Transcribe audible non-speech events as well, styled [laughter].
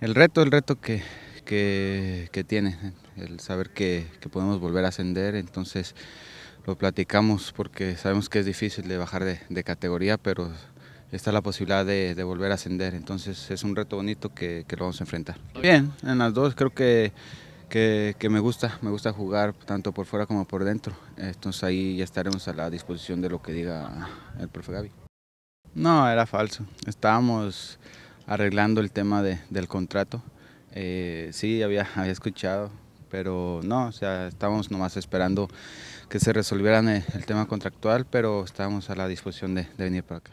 el reto, el reto que, que, que tiene, el saber que, que, podemos volver a ascender, entonces lo platicamos porque sabemos que es difícil de bajar de, de categoría, pero está la posibilidad de, de, volver a ascender, entonces es un reto bonito que, que lo vamos a enfrentar. Bien, en las dos creo que que, que, me gusta, me gusta jugar tanto por fuera como por dentro. Entonces ahí ya estaremos a la disposición de lo que diga el profe Gaby. No, era falso. Estábamos arreglando el tema del contrato. Eh, sí, [laughs] había, escuchado, pero no, o sea, estábamos nomás esperando que se resolvieran eh, el, tema contractual, pero estábamos a la disposición de, de venir para acá.